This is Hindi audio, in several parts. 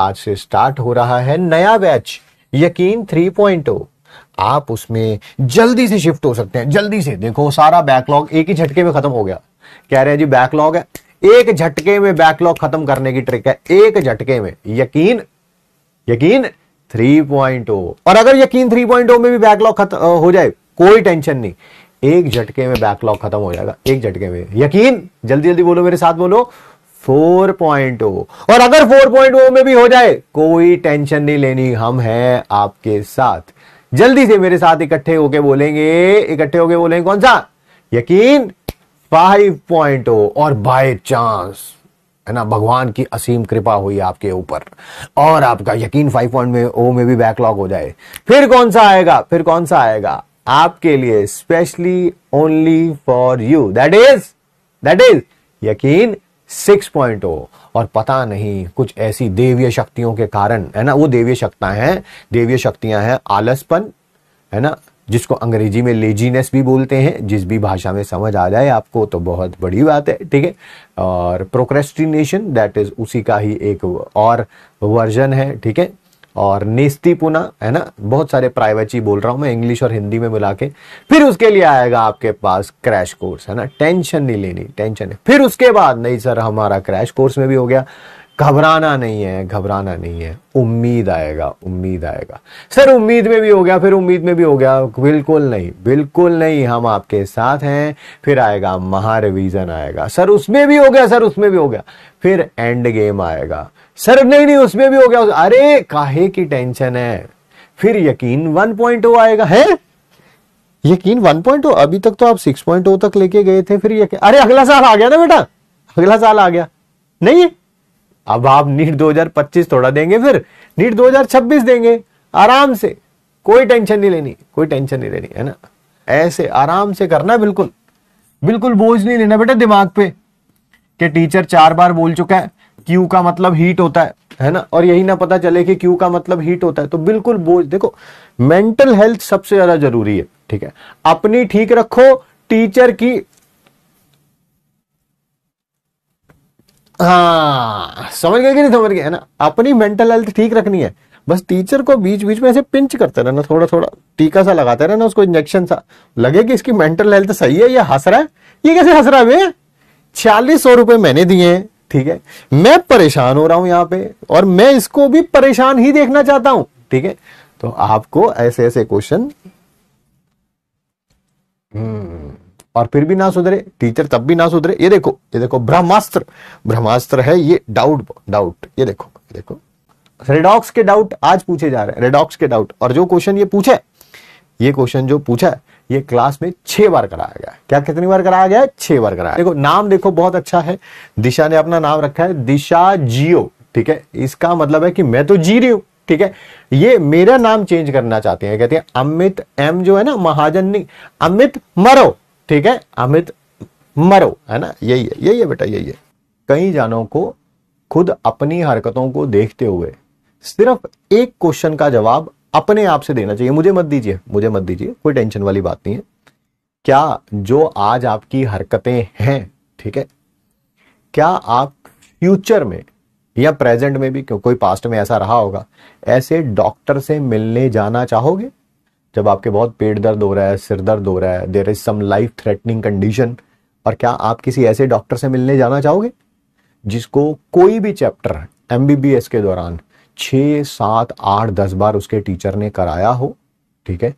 आज से स्टार्ट हो रहा है नया बैच यकीन 3.0 आप उसमें जल्दी से शिफ्ट हो सकते हैं जल्दी से देखो सारा बैकलॉग एक ही झटके में खत्म हो गया कह रहे हैं जी बैकलॉग है एक झटके में बैकलॉग खत्म करने की ट्रिक है एक झटके में यकीन यकीन 3.0 और अगर यकीन 3.0 में भी बैकलॉग खत्म हो जाए कोई टेंशन नहीं एक झटके में बैकलॉग खत्म हो जाएगा एक झटके में यकीन जल्दी जल्दी बोलो मेरे साथ बोलो 4.0 और अगर 4.0 में भी हो जाए कोई टेंशन नहीं लेनी हम हैं आपके साथ जल्दी से मेरे साथ इकट्ठे होके बोलेंगे इकट्ठे होके बोलेंगे कौन सा यकीन 5.0 और बाय चांस है ना भगवान की असीम कृपा हुई आपके ऊपर और आपका यकीन 5.0 में ओ में भी बैकलॉग हो जाए फिर कौन सा आएगा फिर कौन सा आएगा आपके लिए specially only for you that is that is यकीन सिक्स और पता नहीं कुछ ऐसी देवीय शक्तियों के कारण है ना वो देवीय शक्तियां हैं देवीय शक्तियां हैं आलसपन है ना जिसको अंग्रेजी में लेजीनेस भी बोलते हैं जिस भी भाषा में समझ आ जाए आपको तो बहुत बड़ी बात है ठीक है और प्रोक्रेस्टिनेशन दैट इज उसी का ही एक और वर्जन है ठीक है और पुना है ना बहुत सारे प्राइवेची बोल रहा हूँ मैं इंग्लिश और हिंदी में मिला के फिर उसके लिए आएगा आपके पास क्रैश कोर्स है ना टेंशन नहीं लेनी टेंशन है फिर उसके बाद नहीं सर हमारा क्रैश कोर्स में भी हो गया घबराना नहीं है घबराना नहीं है उम्मीद आएगा उम्मीद आएगा सर उम्मीद में भी हो गया फिर उम्मीद में भी हो गया बिल्कुल नहीं बिल्कुल नहीं हम आपके साथ हैं फिर आएगा महा आएगा सर उसमें भी हो गया सर उसमें भी हो गया फिर एंड गेम आएगा सर नहीं नहीं उसमें भी हो गया अरे काहे की टेंशन है फिर यकीन वन पॉइंट ओ आएगा है यकीन वन पॉइंट ओ अभी तक तो आप सिक्स पॉइंट ओ तक लेके गए थे फिर यकीन अरे अगला साल आ गया ना बेटा अगला साल आ गया नहीं है अब आप नीट 2025 थोड़ा देंगे फिर नीट 2026 देंगे आराम से कोई टेंशन नहीं लेनी कोई टेंशन नहीं लेनी है ना ऐसे आराम से करना बिल्कुल बिल्कुल बोझ नहीं लेना बेटा दिमाग पे कि टीचर चार बार बोल चुका है क्यू का मतलब हीट होता है है ना और यही ना पता चले कि क्यू का मतलब हीट होता है तो बिल्कुल बोझ देखो मेंटल हेल्थ सबसे ज्यादा जरूरी है ठीक है अपनी ठीक रखो टीचर की हाँ समझ गए कि नहीं समझ गए है ना अपनी मेंटल हेल्थ ठीक रखनी है बस टीचर को बीच बीच में ऐसे पिंच करते रहना थोड़ा थोड़ा टीका सा लगाते रहना उसको इंजेक्शन सा लगे कि इसकी मेंटल हेल्थ सही है ये हंस रहा है ये कैसे हंस रहा है छियालीस सौ रुपए मैंने दिए हैं ठीक है मैं परेशान हो रहा हूं यहाँ पे और मैं इसको भी परेशान ही देखना चाहता हूं ठीक है तो आपको ऐसे ऐसे क्वेश्चन hmm. और फिर भी ना सुधरे टीचर तब भी ना सुधरे ये देखो ये देखो ब्रह्मास्त्र ब्रह्मास्त्र है ये डाउट डाउट ये देखो ये देखो रेडॉक्स के डाउट आज पूछे जा रहे हैं रेडॉक्स के डाउट और जो क्वेश्चन ये पूछे ये क्वेश्चन जो पूछा है ये क्लास में छह बार कराया गया क्या कितनी बार कराया गया छह बार कराया देखो नाम देखो बहुत अच्छा है दिशा ने अपना नाम रखा है दिशा जियो ठीक है इसका मतलब है कि मैं तो जी रही हूं ठीक है ये मेरा नाम चेंज करना चाहते हैं कहते हैं अमित एम जो है ना महाजन नहीं अमित मरो ठीक है अमित मरो है ना यही है यही है बेटा यही है कई जानों को खुद अपनी हरकतों को देखते हुए सिर्फ एक क्वेश्चन का जवाब अपने आप से देना चाहिए मुझे मत दीजिए मुझे मत दीजिए कोई टेंशन वाली बात नहीं है क्या जो आज आपकी हरकतें हैं ठीक है क्या आप फ्यूचर में या प्रेजेंट में भी क्यों कोई पास्ट में ऐसा रहा होगा ऐसे डॉक्टर से मिलने जाना चाहोगे जब आपके बहुत पेट दर्द हो रहा है सिर दर्द हो रहा है there is some life threatening condition और क्या आप किसी ऐसे डॉक्टर से मिलने जाना चाहोगे जिसको कोई भी चैप्टर एम के दौरान छः सात आठ दस बार उसके टीचर ने कराया हो ठीक है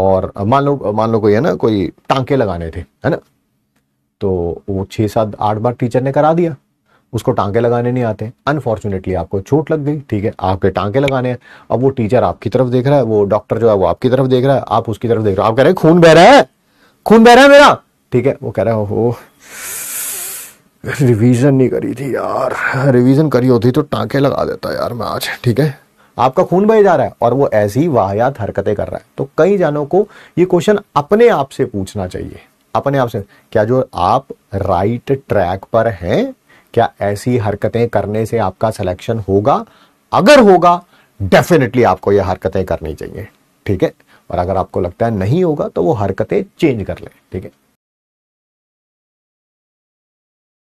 और मान लो मान लो कोई है ना कोई टांके लगाने थे है ना तो वो छः सात आठ बार टीचर ने करा दिया उसको टांके लगाने नहीं आते अनफॉर्चुनेटली आपको चोट लग गई ठीक है आपके टांके लगाने हैं अब वो टीचर आपकी तरफ देख रहा है वो डॉक्टर जो है वो आपकी तरफ देख रहा है आप उसकी तरफ देख रहे हो आप कह रहे हैं खून बह रहा है खून बह रहा है मेरा ठीक है वो कह रहा है हो रिवीजन नहीं करी थी यार रिवीजन करी होती तो टांके लगा देता यार मैं आज ठीक है आपका खून बह जा रहा है और वो ऐसी वाहियात हरकतें कर रहा है तो कई जानों को ये क्वेश्चन अपने आप से पूछना चाहिए अपने आप से क्या जो आप राइट ट्रैक पर हैं क्या ऐसी हरकतें करने से आपका सिलेक्शन होगा अगर होगा डेफिनेटली आपको यह हरकतें करनी चाहिए ठीक है और अगर आपको लगता है नहीं होगा तो वो हरकतें चेंज कर लें ठीक है